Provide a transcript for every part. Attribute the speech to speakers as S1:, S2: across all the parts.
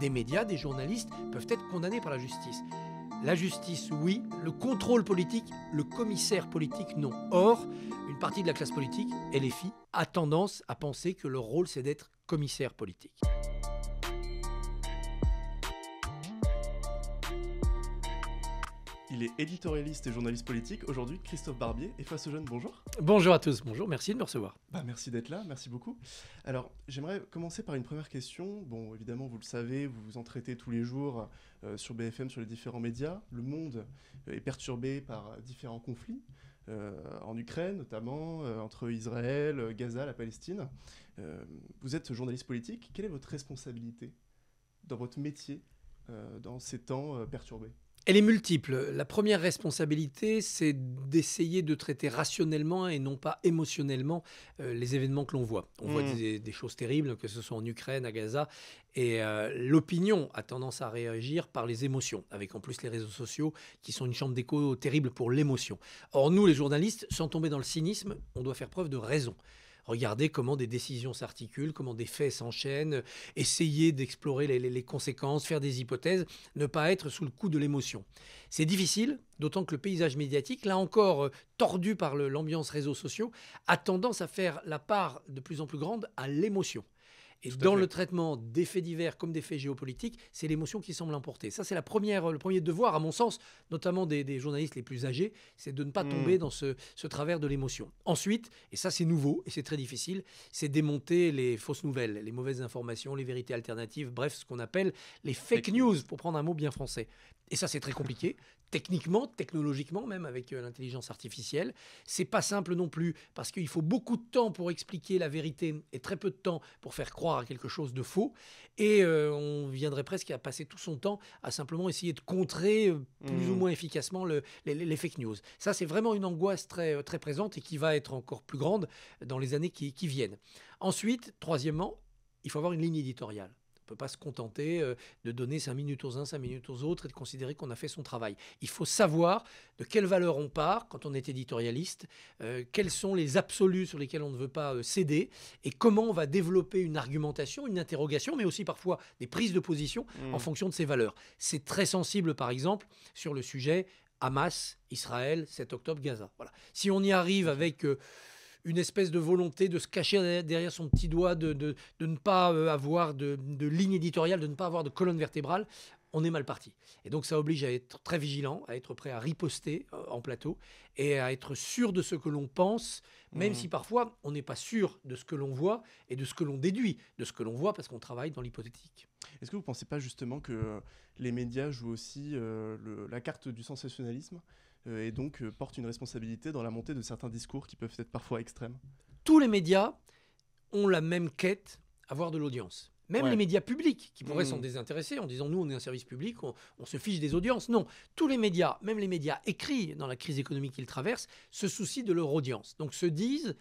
S1: des médias, des journalistes peuvent être condamnés par la justice. La justice, oui. Le contrôle politique, le commissaire politique, non. Or, une partie de la classe politique, et les filles, a tendance à penser que leur rôle, c'est d'être commissaire politique.
S2: Il est éditorialiste et journaliste politique. Aujourd'hui, Christophe Barbier et Face aux Jeunes, bonjour. Bonjour à tous, bonjour, merci de me recevoir. Bah, merci d'être là, merci beaucoup. Alors, j'aimerais commencer par une première question. Bon, évidemment, vous le savez, vous vous en traitez tous les jours euh, sur BFM, sur les différents médias. Le monde euh, est perturbé par différents conflits. Euh, en Ukraine notamment, entre Israël, Gaza, la Palestine. vous êtes journaliste politique, quelle est votre responsabilité dans votre métier dans ces temps perturbés
S1: elle est multiple. La première responsabilité, c'est d'essayer de traiter rationnellement et non pas émotionnellement euh, les événements que l'on voit. On voit hmm. des, choses terribles, que ce soit en Ukraine, à Gaza, et euh, l'opinion a tendance à réagir par les émotions, avec en plus les réseaux sociaux qui sont une chambre d'écho terrible pour l'émotion. Or, nous, les journalistes, sans tomber dans le cynisme, on doit faire preuve de raison. Regarder comment des décisions s'articulent, comment des faits s'enchaînent, essayer d'explorer les, les, conséquences, faire des hypothèses, ne pas être sous le coup de l'émotion. C'est difficile, d'autant que le paysage médiatique, là encore euh, tordu par l'ambiance réseaux sociaux, a tendance à faire la part de plus en plus grande à l'émotion. Et dans le traitement des divers comme des faits géopolitiques, c'est l'émotion qui semble emporter. Ça, c'est la première, le premier devoir, à mon sens, notamment des, journalistes les plus âgés, c'est de ne pas tomber hmm. dans ce, travers de l'émotion. Ensuite, et ça c'est nouveau et c'est très difficile, c'est démonter les fausses nouvelles, les mauvaises informations, les vérités alternatives, bref, ce qu'on appelle les fake news, pour prendre un mot bien français. Et ça, c'est très compliqué, techniquement, technologiquement même avec euh, l'intelligence artificielle. C'est pas simple non plus parce qu'il faut beaucoup de temps pour expliquer la vérité et très peu de temps pour faire croire à quelque chose de faux. Et euh, on viendrait presque à passer tout son temps à simplement essayer de contrer euh, plus ou hmm. moins efficacement les, fake news. Ça, c'est vraiment une angoisse très, très présente et qui va être encore plus grande dans les années qui viennent. Ensuite, troisièmement, il faut avoir une ligne éditoriale peut pas se contenter euh, de donner 5 minutes aux uns, 5 minutes aux autres et de considérer qu'on a fait son travail. Il faut savoir de quelles valeurs on part quand on est éditorialiste, euh, quels sont les absolus sur lesquels on ne veut pas euh, céder et comment on va développer une argumentation, une interrogation, mais aussi parfois des prises de position mmh. en fonction de ces valeurs. C'est très sensible, par exemple, sur le sujet Hamas, Israël, 7 octobre, Gaza. Voilà. Si on y arrive avec une espèce de volonté de se cacher derrière son petit doigt, de, ne pas euh, avoir de, ligne éditoriale, de ne pas avoir de colonne vertébrale, on est mal parti. Et donc ça oblige à être très vigilant, à être prêt à riposter euh, en plateau et à être sûr de ce que l'on pense, même mmh. si parfois on n'est pas sûr
S2: de ce que l'on voit et de ce que l'on déduit de ce que l'on voit parce qu'on travaille dans l'hypothétique. Est-ce que vous ne pensez pas justement que les médias jouent aussi euh, la carte du sensationnalisme euh, et donc euh, porte une responsabilité dans la montée de certains discours qui peuvent être parfois extrêmes.
S1: Tous les médias ont la même quête, avoir de
S2: l'audience. Même les médias publics qui pourraient hmm. s'en
S1: désintéresser en disant nous on est un service public, on, se fiche des audiences. Non, tous les médias, même les médias écrits dans la crise économique qu'ils traversent, se soucient de leur audience. Donc se disent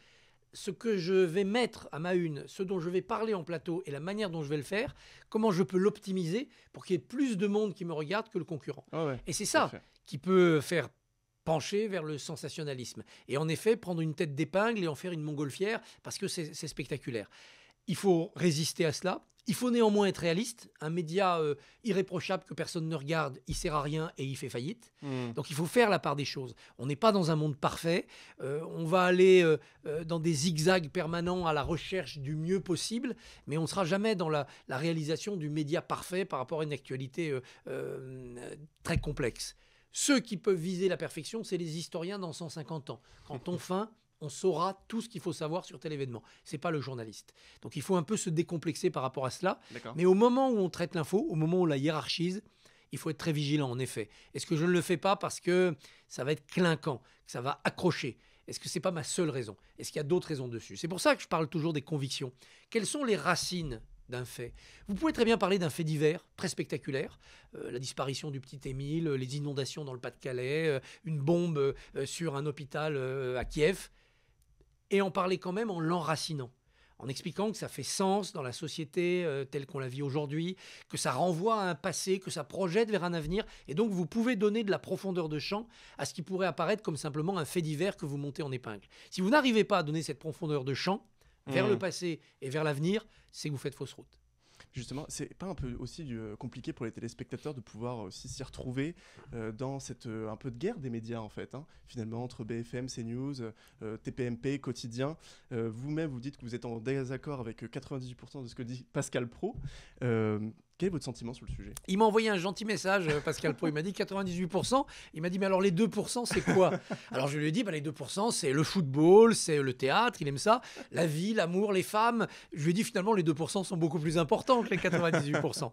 S1: ce que je vais mettre à ma une, ce dont je vais parler en plateau et la manière dont je vais le faire, comment je peux l'optimiser pour qu'il y ait plus de monde qui me regarde que le concurrent. Ah et c'est ça qui peut faire vers le sensationnalisme. Et en effet, prendre une tête d'épingle et en faire une montgolfière, parce que c'est spectaculaire. Il faut résister à cela. Il faut néanmoins être réaliste. Un média euh, irréprochable que personne ne regarde, il sert à rien et il fait faillite. Hmm. Donc il faut faire la part des choses. On n'est pas dans un monde parfait. Euh, on va aller euh, dans des zigzags permanents à la recherche du mieux possible, mais on ne sera jamais dans la, réalisation du média parfait par rapport à une actualité très complexe. Ceux qui peuvent viser la perfection, c'est les historiens dans 150 ans. Quand on fin, on saura tout ce qu'il faut savoir sur tel événement. C'est pas le journaliste. Donc il faut un peu se décomplexer par rapport à cela. Mais au moment où on traite l'info, au moment où on la hiérarchise, il faut être très vigilant en effet. Est-ce que je ne le fais pas parce que ça va être clinquant, que ça va accrocher Est-ce que c'est pas ma seule raison Est-ce qu'il y a d'autres raisons dessus C'est pour ça que je parle toujours des convictions. Quelles sont les racines d'un fait. Vous pouvez très bien parler d'un fait divers, très spectaculaire, euh, la disparition du petit Émile, les inondations dans le Pas-de-Calais, euh, une bombe euh, sur un hôpital à Kiev, et en parler quand même en l'enracinant, en expliquant que ça fait sens dans la société telle qu'on la vit aujourd'hui, que ça renvoie à un passé, que ça projette vers un avenir, et donc vous pouvez donner de la profondeur de champ à ce qui pourrait apparaître comme simplement un fait divers que vous montez en épingle. Si vous n'arrivez pas à donner cette profondeur de champ,
S2: vers le mm. passé et vers l'avenir, c'est que vous faites fausse route. Justement, c'est pas un peu aussi euh, compliqué pour les téléspectateurs de pouvoir euh, aussi s'y retrouver euh, dans cette un peu de guerre des médias en fait, hein. finalement entre BFM, CNews, TPMP, Quotidien. Vous-même, vous dites que vous êtes en désaccord avec 98% de ce que dit Pascal Pro. Quel est votre sentiment sur le sujet
S1: Il m'a envoyé un gentil message, euh, Pascal Pro. Il m'a dit 98%. Il m'a dit, mais alors les 2%, c'est quoi Alors je lui ai dit, bah, les 2%, c'est le football, c'est le théâtre, il aime ça, la vie, l'amour, les femmes. Je lui ai dit, finalement, les 2% sont beaucoup plus importants que les 98%.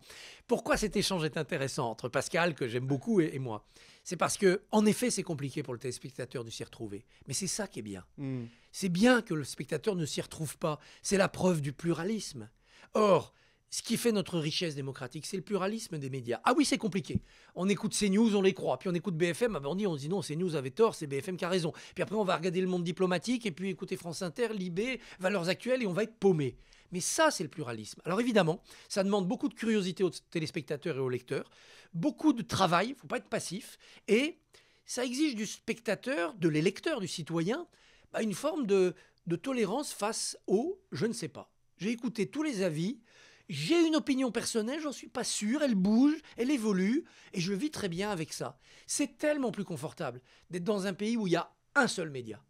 S1: Pourquoi cet échange est intéressant entre Pascal, que j'aime beaucoup, et, moi C'est parce que, en effet, c'est compliqué pour le téléspectateur de s'y retrouver. Mais c'est ça qui est bien. Hmm. C'est bien que le spectateur ne s'y retrouve pas. C'est la preuve du pluralisme. Or, ce qui fait notre richesse démocratique, c'est le pluralisme des médias. Ah oui, c'est compliqué. On écoute CNews, on les croit. Puis on écoute BFM, ah ben, on dit, on dit non, CNews avait tort, c'est BFM qui a raison. Puis après, on va regarder le monde diplomatique et puis écouter France Inter, Libé, Valeurs Actuelles et on va être paumé. Mais ça, c'est le pluralisme. Alors évidemment, ça demande beaucoup de curiosité aux téléspectateurs et aux lecteurs, beaucoup de travail, il ne faut pas être passif, et ça exige du spectateur, de l'électeur, du citoyen, bah, une forme de, de tolérance face au je ne sais pas. J'ai écouté tous les avis, j'ai une opinion personnelle, j'en suis pas sûr, elle bouge, elle évolue, et je vis très bien avec ça. C'est tellement plus confortable d'être dans un pays où il y a un seul média,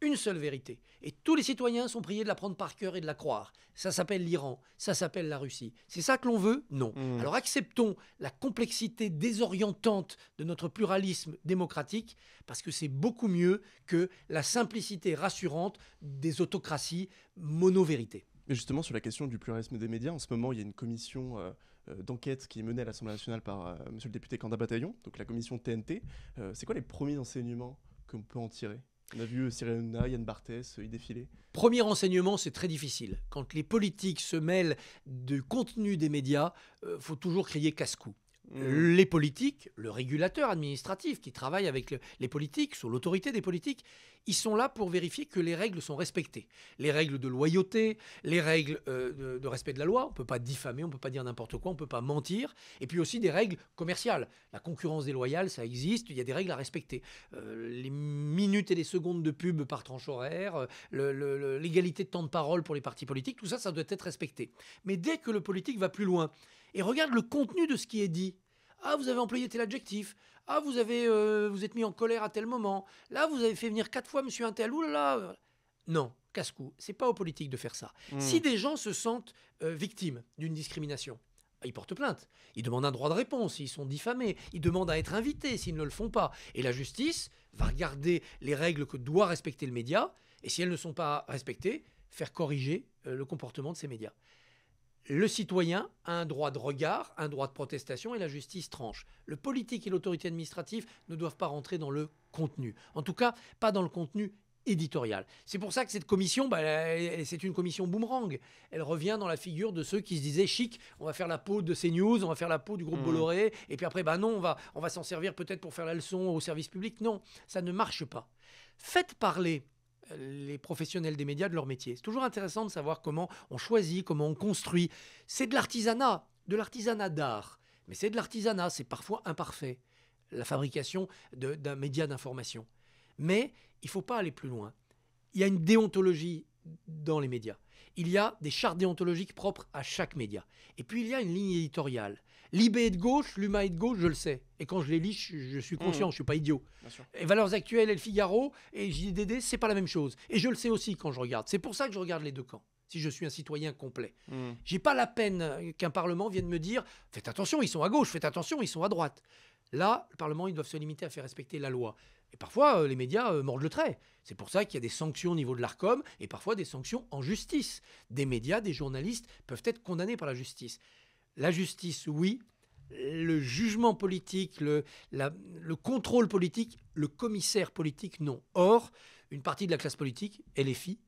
S1: une seule vérité, et tous les citoyens sont priés de la prendre par cœur et de la croire. Ça s'appelle l'Iran, ça s'appelle la Russie. C'est ça que l'on veut Non. Mmh. Alors acceptons la complexité désorientante de notre pluralisme démocratique, parce
S2: que c'est beaucoup mieux que la simplicité rassurante des autocraties mono-vérités justement, sur la question du pluralisme des médias, en ce moment, il y a une commission euh, euh, d'enquête qui est menée à l'Assemblée nationale par euh, monsieur le député Canda Bataillon, donc la commission TNT. c'est quoi les premiers enseignements qu'on peut en tirer on a vu Cyril Yann Barthès y défiler. Premier enseignement, c'est très difficile. Quand les politiques se mêlent du contenu des médias, il faut toujours
S1: crier casse-cou. Mm. les politiques, le régulateur administratif qui travaille avec les politiques, sous l'autorité des politiques, ils sont là pour vérifier que les règles sont respectées. Les règles de loyauté, les règles euh, de, respect de la loi, on ne peut pas diffamer, on ne peut pas dire n'importe quoi, on ne peut pas mentir, et puis aussi des règles commerciales. La concurrence déloyale, ça existe, il y a des règles à respecter. Euh, les minutes et les secondes de pub par tranche horaire, euh, l'égalité de temps de parole pour les partis politiques, tout ça, ça doit être respecté. Mais dès que le politique va plus loin, et regarde le contenu de ce qui est dit. Ah, vous avez employé tel adjectif. Ah, vous avez, euh, vous êtes mis en colère à tel moment. Là, vous avez fait venir quatre fois Monsieur un tel. là. Non, casse-cou. C'est pas aux politiques de faire ça. Hmm. Si des gens se sentent euh, victimes d'une discrimination, ils portent plainte. Ils demandent un droit de réponse Ils sont diffamés. Ils demandent à être invités s'ils ne le font pas. Et la justice va regarder les règles que doit respecter le média. Et si elles ne sont pas respectées, faire corriger euh, le comportement de ces médias. Le citoyen a un droit de regard, un droit de protestation et la justice tranche. Le politique et l'autorité administrative ne doivent pas rentrer dans le contenu. En tout cas, pas dans le contenu éditorial. C'est pour ça que cette commission, bah, c'est une commission boomerang. Elle revient dans la figure de ceux qui se disaient chic, on va faire la peau de CNews, on va faire la peau du groupe mmh. Bolloré, et puis après, bah non, on va, on va s'en servir peut-être pour faire la leçon au service public. Non, ça ne marche pas. Faites parler les professionnels des médias de leur métier. C'est toujours intéressant de savoir comment on choisit, comment on construit. C'est de l'artisanat, de l'artisanat d'art, mais c'est de l'artisanat, c'est parfois imparfait, la fabrication d'un média d'information. Mais il ne faut pas aller plus loin. Il y a une déontologie dans les médias il y a des chartes déontologiques propres à chaque média. Et puis il y a une ligne éditoriale. Libé est de gauche, l'UMA est de gauche, je le sais. Et quand je les lis, je, suis conscient, mmh. je ne suis pas idiot. Et Valeurs Actuelles et Le Figaro et JDD, c'est pas la même chose. Et je le sais aussi quand je regarde. C'est pour ça que je regarde les deux camps, si je suis un citoyen complet. Mmh. J'ai pas la peine qu'un Parlement vienne me dire faites attention, ils sont à gauche, faites attention, ils sont à droite. Là, le Parlement, ils doivent se limiter à faire respecter la loi. Et parfois, euh, les médias euh, mordent le trait. C'est pour ça qu'il y a des sanctions au niveau de l'ARCOM et parfois des sanctions en justice. Des médias, des journalistes peuvent être condamnés par la justice. La justice, oui. Le jugement politique, le, contrôle politique, le commissaire politique, non. Or, une partie de la classe politique, les LFI,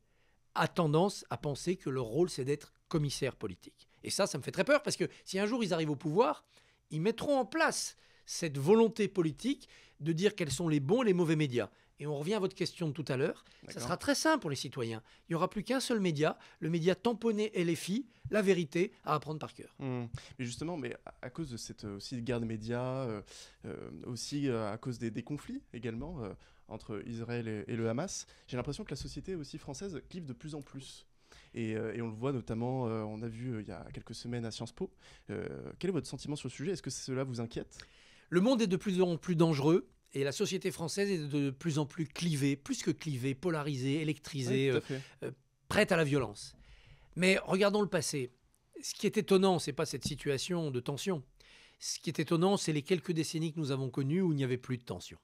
S1: a tendance à penser que leur rôle, c'est d'être commissaire politique. Et ça, ça me fait très peur parce que si un jour ils arrivent au pouvoir, ils mettront en place cette volonté politique de dire quels sont les bons et les mauvais médias. Et on revient à votre question de tout à l'heure. Ça sera très simple pour les citoyens. Il n'y aura plus qu'un seul média,
S2: le média tamponné LFI, la vérité à apprendre par cœur. Mmh. Mais justement, mais à cause de cette euh, aussi guerre des médias, euh, euh, aussi à cause des, conflits également entre Israël et, le Hamas, j'ai l'impression que la société aussi française clive de plus en plus. Et, on le voit notamment, on a vu il y a quelques semaines à Sciences Po. quel est votre sentiment sur le sujet Est-ce que cela vous inquiète le monde est de plus en plus dangereux. Et la société française est de
S1: plus en plus clivée, plus que clivée, polarisée, électrisée, euh, euh, prête à la violence. Mais regardons le passé. Ce qui est étonnant, ce n'est pas cette situation de tension. Ce qui est étonnant, c'est les quelques décennies que nous avons connues où il n'y avait plus de tension.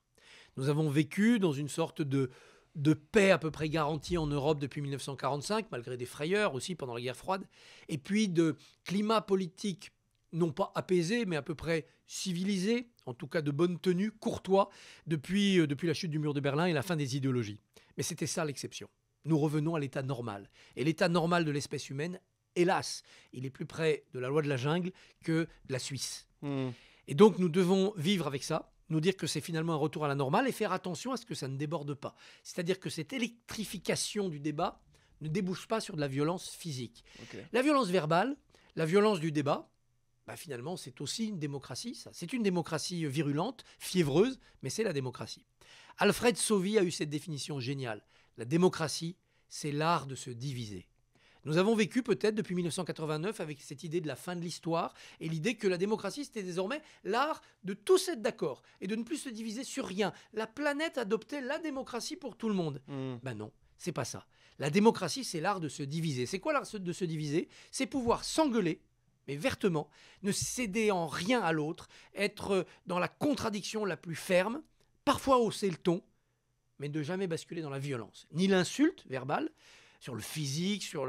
S1: Nous avons vécu dans une sorte de, de paix à peu près garantie en Europe depuis 1945, malgré des frayeurs aussi pendant la guerre froide, et puis de climat politique non pas apaisé, mais à peu près civilisé, en tout cas de bonne tenue, courtois, depuis, euh, depuis la chute du mur de Berlin et la fin des idéologies. Mais c'était ça l'exception. Nous revenons à l'état normal. Et l'état normal de l'espèce humaine, hélas, il est plus près de la loi de la jungle que de la Suisse. Hmm. Et donc nous devons vivre avec ça, nous dire que c'est finalement un retour à la normale et faire attention à ce que ça ne déborde pas. C'est-à-dire que cette électrification du débat ne débouche pas sur de la violence physique. La violence verbale, la violence du débat, bah, finalement, c'est aussi une démocratie, ça. C'est une démocratie euh, virulente, fiévreuse, mais c'est la démocratie. Alfred Sauvy a eu cette définition géniale. La démocratie, c'est l'art de se diviser. Nous avons vécu peut-être depuis 1989 avec cette idée de la fin de l'histoire et l'idée que la démocratie, c'était désormais l'art de tous être d'accord et de ne plus se diviser sur rien. La planète adoptait la démocratie pour tout le monde. Hmm. Ben non, c'est pas ça. La démocratie, c'est l'art de se diviser. C'est quoi l'art de se diviser C'est pouvoir s'engueuler mais vertement, ne céder en rien à l'autre, être dans la contradiction la plus ferme, parfois hausser le ton, mais ne jamais basculer dans la violence, ni l'insulte verbale, sur le physique, sur,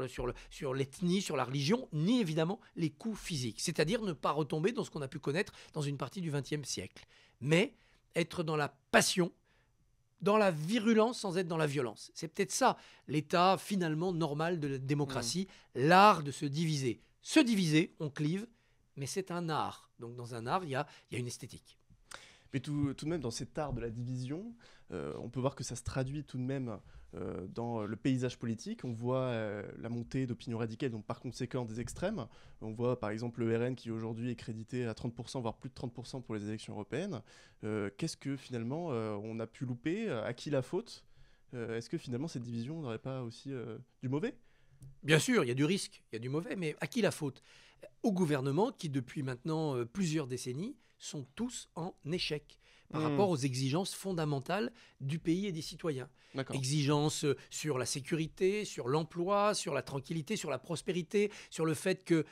S1: l'ethnie, sur la religion, ni évidemment les coups physiques, c'est-à-dire ne pas retomber dans ce qu'on a pu connaître dans une partie du XXe siècle, mais être dans la passion, dans la virulence sans être dans la violence. C'est peut-être ça l'état finalement normal de la démocratie, mmh. l'art de se diviser se diviser, on clive, mais c'est un art. Donc dans un art, il y a, une esthétique.
S2: Mais tout, de même, dans cet art de la division, euh, on peut voir que ça se traduit tout de même euh, dans le paysage politique. On voit euh, la montée d'opinions radicales, donc par conséquent des extrêmes. On voit par exemple le RN qui aujourd'hui est crédité à 30%, voire plus de 30% pour les élections européennes. Qu'est-ce que finalement on a pu louper À qui la faute Est-ce que finalement cette division n'aurait pas aussi du mauvais Bien sûr, il y a du risque, il y a du mauvais, mais à qui la faute Au gouvernement qui, depuis maintenant euh, plusieurs
S1: décennies, sont tous en échec par hmm. rapport aux exigences fondamentales du pays et des citoyens. Exigences euh, sur la sécurité, sur l'emploi, sur la tranquillité, sur la prospérité, sur le fait que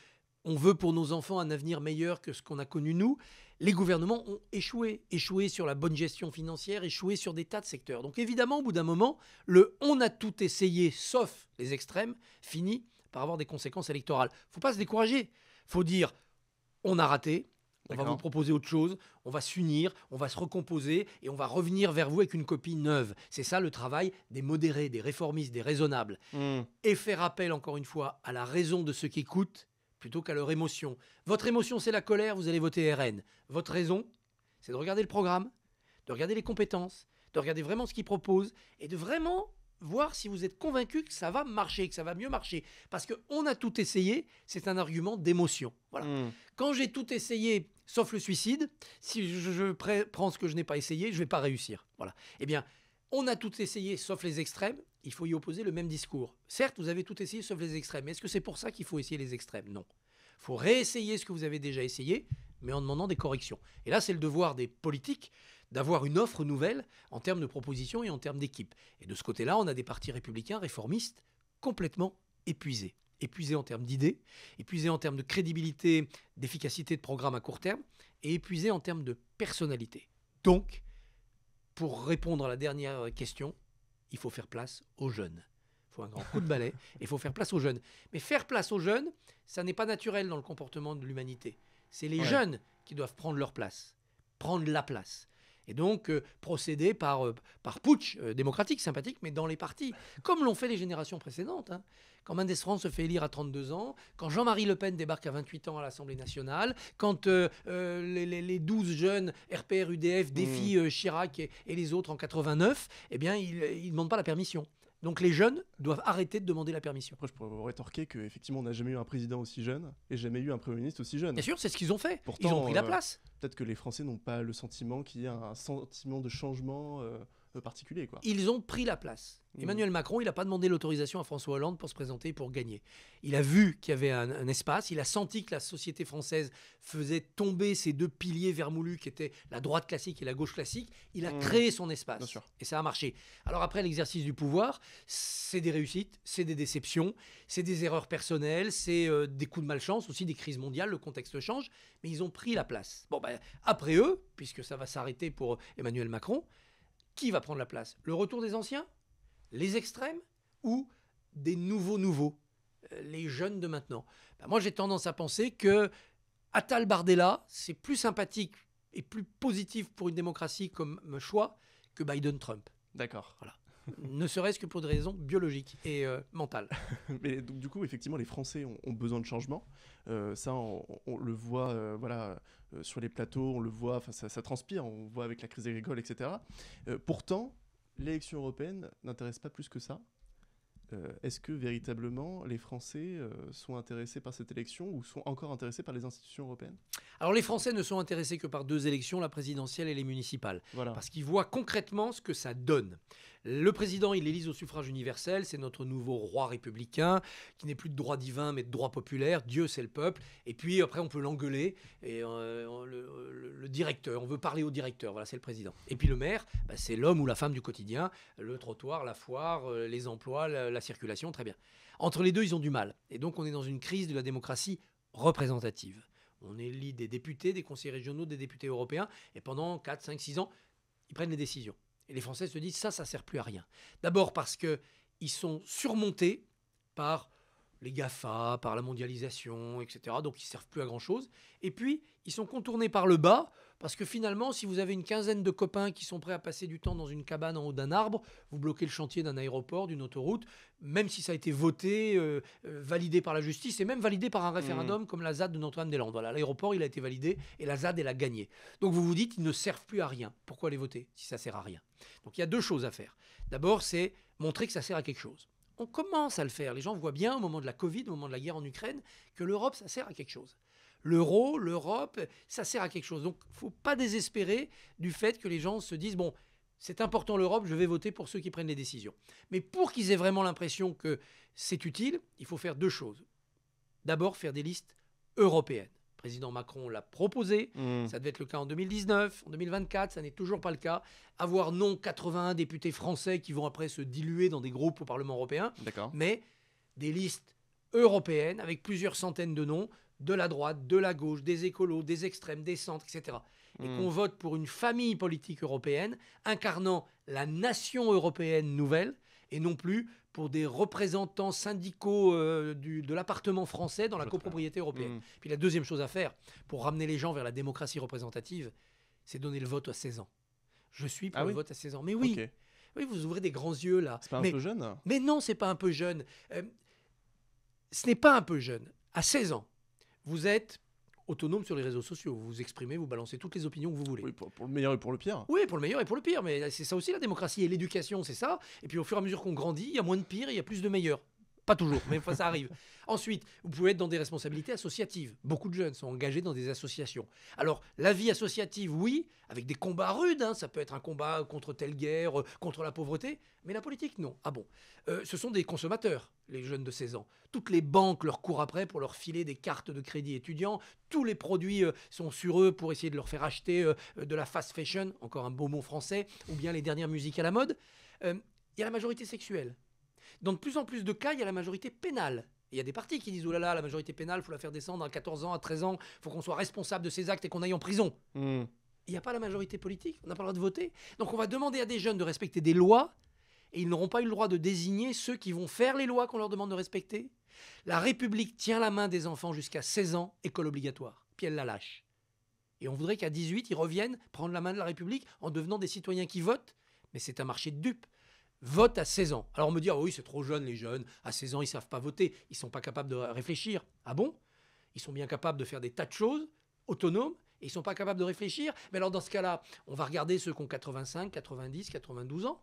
S1: on veut pour nos enfants un avenir meilleur que ce qu'on a connu nous les gouvernements ont échoué, échoué sur la bonne gestion financière, échoué sur des tas de secteurs. Donc évidemment, au bout d'un moment, le on a tout essayé, sauf les extrêmes, finit par avoir des conséquences électorales. Il faut pas se décourager. faut dire, on a raté, on va vous proposer autre chose, on va s'unir, on va se recomposer et on va revenir vers vous avec une copie neuve. C'est ça le travail des modérés, des réformistes, des raisonnables. Hmm. Et faire appel, encore une fois, à la raison de ceux qui écoutent plutôt qu'à leur émotion. Votre émotion, c'est la colère, vous allez voter RN. Votre raison, c'est de regarder le programme, de regarder les compétences, de regarder vraiment ce qu'ils proposent et de vraiment voir si vous êtes convaincu que ça va marcher, que ça va mieux marcher. Parce qu'on a tout essayé, c'est un argument d'émotion. Voilà. Hmm. Quand j'ai tout essayé, sauf le suicide, si je, prends ce que je n'ai pas essayé, je ne vais pas réussir. Voilà. Eh bien, on a tout essayé, sauf les extrêmes, il faut y opposer le même discours. Certes, vous avez tout essayé sauf les extrêmes. Est-ce que c'est pour ça qu'il faut essayer les extrêmes Non. Il faut réessayer ce que vous avez déjà essayé, mais en demandant des corrections. Et là, c'est le devoir des politiques d'avoir une offre nouvelle en termes de propositions et en termes d'équipe. Et de ce côté-là, on a des partis républicains réformistes complètement épuisés. Épuisés en termes d'idées, épuisés en termes de crédibilité, d'efficacité de programme à court terme, et épuisés en termes de personnalité. Donc, pour répondre à la dernière question, il faut faire place aux jeunes. Il faut un grand coup de balai et il faut faire place aux jeunes. Mais faire place aux jeunes, ça n'est pas naturel dans le comportement de l'humanité. C'est les jeunes qui doivent prendre leur place, prendre la place. Et donc euh, procéder par, euh, putsch euh, démocratique, sympathique, mais dans les partis, comme l'ont fait les générations précédentes. Hein. Quand Mendès France se fait élire à 32 ans, quand Jean-Marie Le Pen débarque à 28 ans à l'Assemblée nationale, quand les, douze 12 jeunes RPR-UDF mmh. défient Chirac et, les autres en 89,
S2: eh bien, ils ne demandent pas la permission. Donc les jeunes doivent arrêter de demander la permission. Après, je pourrais vous rétorquer qu'effectivement, on n'a jamais eu un président aussi jeune et jamais eu un Premier ministre aussi jeune. Bien sûr, c'est ce qu'ils ont fait. ils ont pris la euh, place. Peut-être que les Français n'ont pas le sentiment qu'il y a un sentiment de changement. Euh, particulier. Quoi. Ils
S1: ont pris la place. Mmh. Emmanuel Macron, il n'a pas demandé l'autorisation à François Hollande pour se présenter pour gagner. Il a vu qu'il y avait un, espace, il a senti que la société française faisait tomber ces deux piliers vermoulus qui étaient la droite classique et la gauche classique. Il a mmh. créé son espace. Et ça a marché. Alors après, l'exercice du pouvoir, c'est des réussites, c'est des déceptions, c'est des erreurs personnelles, c'est euh, des coups de malchance, aussi des crises mondiales, le contexte change, mais ils ont pris la place. Bon, ben, après eux, puisque ça va s'arrêter pour Emmanuel Macron, qui va prendre la place Le retour des anciens Les extrêmes Ou des nouveaux nouveaux euh, Les jeunes de maintenant bah, Moi, j'ai tendance à penser que Atal Bardella, c'est plus sympathique et plus positif pour une démocratie comme choix que Biden-Trump.
S2: D'accord. Voilà ne serait-ce que pour des raisons biologiques et euh, mentales. Mais donc, du coup, effectivement, les Français ont, besoin de changement. Euh, ça, on, le voit euh, voilà, sur les plateaux, on le voit, ça, ça transpire, on voit avec la crise agricole, etc. pourtant, l'élection européenne n'intéresse pas plus que ça. Est-ce que véritablement les Français sont intéressés par cette élection ou sont encore intéressés par les institutions européennes Alors les Français ne sont intéressés que par deux élections, la présidentielle et les municipales, parce qu'ils voient concrètement ce que ça donne.
S1: Le président, il élise au suffrage universel, c'est notre nouveau roi républicain, qui n'est plus de droit divin, mais de droit populaire. Dieu, c'est le peuple. Et puis après, on peut l'engueuler, et euh, le, directeur, on veut parler au directeur, voilà, c'est le président. Et puis le maire, bah, c'est l'homme ou la femme du quotidien, le trottoir, la foire, euh, les emplois, la, la circulation, très bien. Entre les deux, ils ont du mal. Et donc, on est dans une crise de la démocratie représentative. On élit des députés, des conseillers régionaux, des députés européens, et pendant 4, 5, 6 ans, ils prennent les décisions. Et les Français se disent ça, ça sert plus à rien. D'abord parce qu'ils sont surmontés par les GAFA, par la mondialisation, etc. Donc ils servent plus à grand chose. Et puis ils sont contournés par le bas parce que finalement, si vous avez une quinzaine de copains qui sont prêts à passer du temps dans une cabane en haut d'un arbre, vous bloquez le chantier d'un aéroport, d'une autoroute, même si ça a été voté, euh, euh, validé par la justice et même validé par un référendum hmm. comme la ZAD de Notre-Dame-des-Landes. l'aéroport, il a été validé et la ZAD, elle a gagné. Donc vous vous dites, ils ne servent plus à rien. Pourquoi les voter si ça sert à rien Donc il y a deux choses à faire. D'abord, c'est montrer que ça sert à quelque chose. On commence à le faire. Les gens voient bien au moment de la Covid, au moment de la guerre en Ukraine, que l'Europe, ça sert à quelque chose l'euro, l'Europe, ça sert à quelque chose. Donc, ne faut pas désespérer du fait que les gens se disent bon, c'est important l'Europe, je vais voter pour ceux qui prennent les décisions. Mais pour qu'ils aient vraiment l'impression que c'est utile, il faut faire deux choses. D'abord, faire des listes européennes. président Macron l'a proposé, mmh. ça devait être le cas en 2019, en 2024, ça n'est toujours pas le cas. Avoir non 81 députés français qui vont après se diluer dans des groupes au Parlement européen, mais des listes européennes avec plusieurs centaines de noms de la droite, de la gauche, des écolos, des extrêmes, des centres, etc. Et hmm. qu'on vote pour une famille politique européenne incarnant la nation européenne nouvelle et non plus pour des représentants syndicaux euh, de l'appartement français dans la copropriété européenne. Hmm. Puis la deuxième chose à faire pour ramener les gens vers la démocratie représentative, c'est donner le vote à 16 ans. Je suis pour ah le vote à 16 ans. Mais oui, oui, vous ouvrez des grands yeux là. C'est pas un mais, peu jeune hein Mais non, c'est pas un peu jeune. Euh, ce n'est pas un peu jeune. À 16 ans, vous êtes autonome sur les réseaux sociaux. Vous vous exprimez, vous balancez toutes les opinions que vous voulez. Oui, pour, le meilleur et pour le pire. Oui, pour le meilleur et pour le pire. Mais c'est ça aussi la démocratie et l'éducation, c'est ça. Et puis au fur et à mesure qu'on grandit, il y a moins de pire et il y a plus de meilleur. Pas toujours, mais ça arrive. Ensuite, vous pouvez être dans des responsabilités associatives. Beaucoup de jeunes sont engagés dans des associations. Alors, la vie associative, oui, avec des combats rudes, hein. ça peut être un combat contre telle guerre, euh, contre la pauvreté, mais la politique, non. Ah bon euh, Ce sont des consommateurs, les jeunes de 16 ans. Toutes les banques leur courent après pour leur filer des cartes de crédit étudiants. Tous les produits euh, sont sur eux pour essayer de leur faire acheter de la fast fashion, encore un beau mot français, ou bien les dernières musiques à la mode. Il y a la majorité sexuelle dans de plus en plus de cas, il y a la majorité pénale. Il y a des partis qui disent, oh là là, la majorité pénale, faut la faire descendre à 14 ans, à 13 ans, faut qu'on soit responsable de ses actes et qu'on aille en prison. Hmm. Il n'y a pas la majorité politique, on n'a pas le droit de voter. Donc on va demander à des jeunes de respecter des lois, et ils n'auront pas eu le droit de désigner ceux qui vont faire les lois qu'on leur demande de respecter. La République tient la main des enfants jusqu'à 16 ans, école obligatoire, puis elle la lâche. Et on voudrait qu'à 18, ils reviennent prendre la main de la République en devenant des citoyens qui votent, mais c'est un marché de dupes vote à 16 ans. Alors on me dit, ah oui, c'est trop jeune les jeunes, à 16 ans ils ne savent pas voter, ils sont pas capables de réfléchir. Ah bon Ils sont bien capables de faire des tas de choses, autonomes, et ils sont pas capables de réfléchir. Mais alors dans ce cas-là, on va regarder ceux qui ont 85, 90, 92 ans.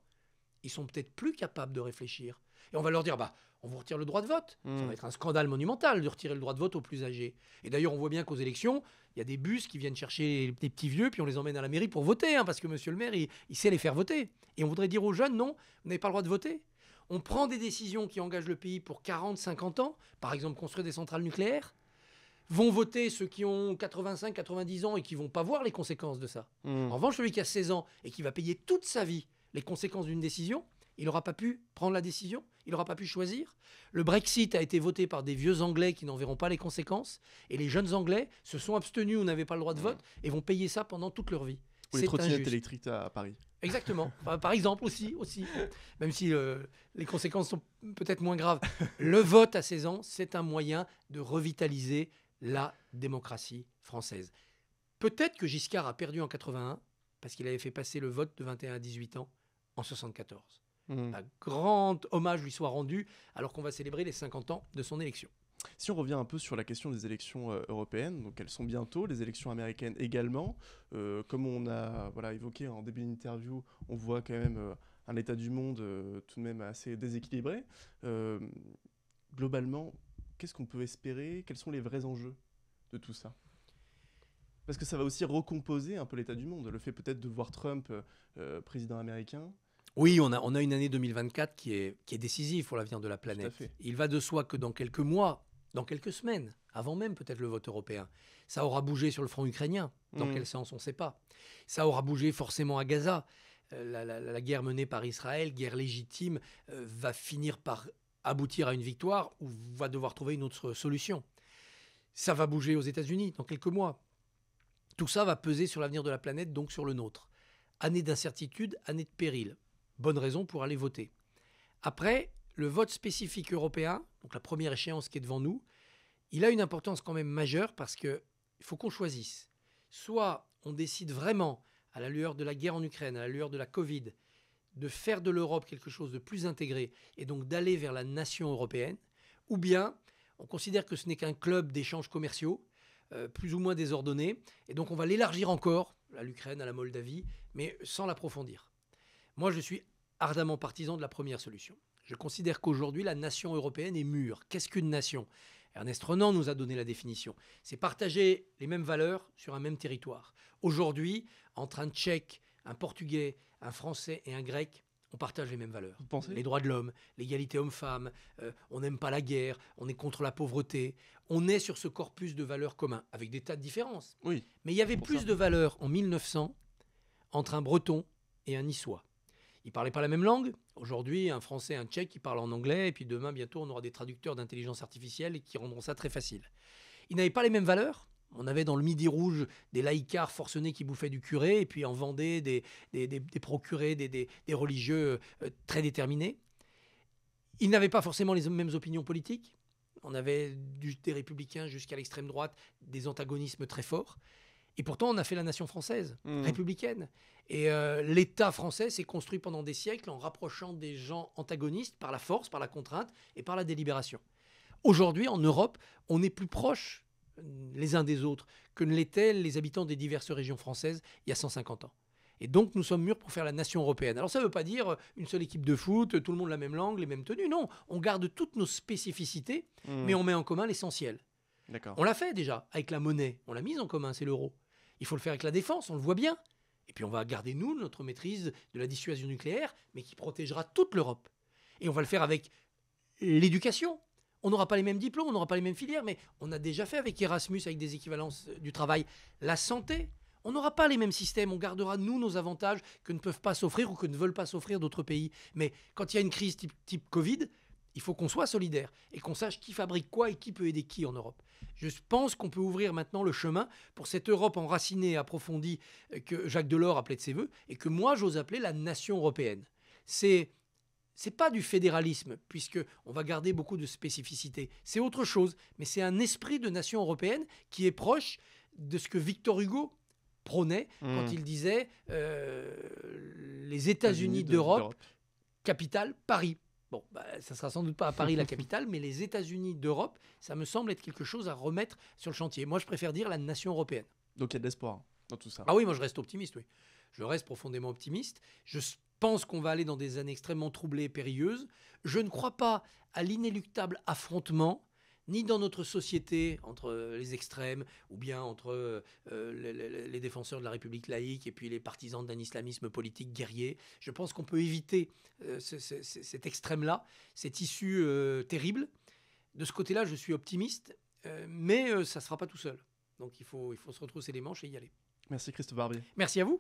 S1: Ils sont peut-être plus capables de réfléchir. Et on va leur dire, bah, on vous retire le droit de vote. Ça hmm. va être un scandale monumental de retirer le droit de vote aux plus âgés. Et d'ailleurs, on voit bien qu'aux élections, il y a des bus qui viennent chercher les petits vieux, puis on les emmène à la mairie pour voter, hein, parce que monsieur le maire, il, sait les faire voter. Et on voudrait dire aux jeunes, non, vous n'avez pas le droit de voter. On prend des décisions qui engagent le pays pour 40, 50 ans, par exemple construire des centrales nucléaires. Vont voter ceux qui ont 85, 90 ans et qui vont pas voir les conséquences de ça. Hmm. En revanche, celui qui a 16 ans et qui va payer toute sa vie les conséquences d'une décision, il n'aura pas pu prendre la décision il n'aura pas pu choisir. Le Brexit a été voté par des vieux Anglais qui n'en verront pas les conséquences, et les jeunes Anglais se sont abstenus ou n'avaient pas le droit de mmh. vote, et vont payer ça pendant toute leur vie. Ou les trottinettes électriques à Paris. Exactement. Par exemple, aussi, aussi. Même si euh, les conséquences sont peut-être moins graves. Le vote à 16 ans, c'est un moyen de revitaliser la démocratie française. Peut-être que Giscard a perdu en 81 parce qu'il avait fait passer le vote de 21 à 18 ans en 74.
S2: Mmh. un grand hommage lui soit rendu alors qu'on va célébrer les 50 ans de son élection. Si on revient un peu sur la question des élections euh, européennes, donc elles sont bientôt, les élections américaines également. Euh, comme on a évoqué en début d'interview, on voit quand même euh, un état du monde tout de même assez déséquilibré. globalement, qu'est-ce qu'on peut espérer Quels sont les vrais enjeux de tout ça Parce que ça va aussi recomposer un peu l'état du monde. Le fait peut-être de voir Trump président américain, oui, on a, une année 2024 qui est, qui est décisive pour l'avenir de la planète. Il va de soi que dans quelques
S1: mois, dans quelques semaines, avant même peut-être le vote européen, ça aura bougé sur le front ukrainien. Dans hmm. quel sens, on ne sait pas. Ça aura bougé forcément à Gaza. Euh, la, guerre menée par Israël, guerre légitime, euh, va finir par aboutir à une victoire ou va devoir trouver une autre solution. Ça va bouger aux États-Unis dans quelques mois. Tout ça va peser sur l'avenir de la planète, donc sur le nôtre. Année d'incertitude, année de péril bonne raison pour aller voter. Après, le vote spécifique européen, donc la première échéance qui est devant nous, il a une importance quand même majeure parce qu'il faut qu'on choisisse. Soit on décide vraiment, à la lueur de la guerre en Ukraine, à la lueur de la Covid, de faire de l'Europe quelque chose de plus intégré et donc d'aller vers la nation européenne, ou bien on considère que ce n'est qu'un club d'échanges commerciaux, euh, plus ou moins désordonnés, et donc on va l'élargir encore, à l'Ukraine, à la Moldavie, mais sans l'approfondir. Moi, je suis ardemment partisan de la première solution. Je considère qu'aujourd'hui, la nation européenne est mûre. Qu'est-ce qu'une nation Ernest Renan nous a donné la définition. C'est partager les mêmes valeurs sur un même territoire. Aujourd'hui, entre un Tchèque, un Portugais, un Français et un Grec, on partage les mêmes valeurs. les droits de l'homme, l'égalité homme-femme, euh, on n'aime pas la guerre, on est contre la pauvreté. On est sur ce corpus de valeurs communs, avec des tas de différences. Mais il y avait plus de valeurs en 1900 entre un Breton et un Niçois. Ils parlaient pas la même langue. Aujourd'hui, un français, un tchèque, qui parlent en anglais, et puis demain, bientôt, on aura des traducteurs d'intelligence artificielle qui rendront ça très facile. Ils n'avaient pas les mêmes valeurs. On avait dans le Midi Rouge des laïcars forcenés qui bouffaient du curé, et puis en Vendée, des, des, des, procurés, des, religieux euh, très déterminés. Ils n'avaient pas forcément les mêmes opinions politiques. On avait des républicains jusqu'à l'extrême droite, des antagonismes très forts. Et pourtant, on a fait la nation française, hmm. républicaine. Et euh, l'État français s'est construit pendant des siècles en rapprochant des gens antagonistes par la force, par la contrainte et par la délibération. Aujourd'hui, en Europe, on est plus proches euh, les uns des autres que ne l'étaient les habitants des diverses régions françaises il y a 150 ans. Et donc, nous sommes mûrs pour faire la nation européenne. Alors, ça ne veut pas dire euh, une seule équipe de foot, tout le monde la même langue, les mêmes tenues. Non, on garde toutes nos spécificités, hmm. mais on met en commun l'essentiel. On l'a fait déjà avec la monnaie. On l'a mise en commun, c'est l'euro. Il faut le faire avec la défense, on le voit bien. Et puis on va garder, nous, notre maîtrise de la dissuasion nucléaire, mais qui protégera toute l'Europe. Et on va le faire avec l'éducation. On n'aura pas les mêmes diplômes, on n'aura pas les mêmes filières, mais on a déjà fait avec Erasmus, avec des équivalences euh, du travail. La santé, on n'aura pas les mêmes systèmes, on gardera, nous, nos avantages que ne peuvent pas s'offrir ou que ne veulent pas s'offrir d'autres pays. Mais quand il y a une crise type, type Covid, il faut qu'on soit solidaire et qu'on sache qui fabrique quoi et qui peut aider qui en Europe. Je pense qu'on peut ouvrir maintenant le chemin pour cette Europe enracinée et approfondie euh, que Jacques Delors appelait de ses voeux et que moi j'ose appeler la nation européenne. C'est c'est pas du fédéralisme, puisque on va garder beaucoup de spécificités. C'est autre chose, mais c'est un esprit de nation européenne qui est proche de ce que Victor Hugo prônait hmm. quand il disait euh, les États-Unis d'Europe, capitale Paris. Bon, ça bah, ça sera sans doute pas à Paris la capitale, mais les États-Unis d'Europe, ça me semble être quelque chose à remettre sur le chantier. Moi, je préfère dire la nation européenne.
S2: Donc il y a de l'espoir dans tout ça. Ah oui, moi je
S1: reste optimiste, oui. Je reste profondément optimiste. Je pense qu'on va aller dans des années extrêmement troublées et périlleuses. Je ne crois pas à l'inéluctable affrontement ni dans notre société entre les extrêmes ou bien entre euh, les, défenseurs de la République laïque et puis les partisans d'un islamisme politique guerrier. Je pense qu'on peut éviter euh, cet extrême-là, cette issue euh, terrible. De ce côté-là, je suis optimiste, mais ça ne sera pas tout seul. Donc il faut, il faut se retrousser les manches et y aller.
S2: Merci Christophe Barbier.
S1: Merci à vous.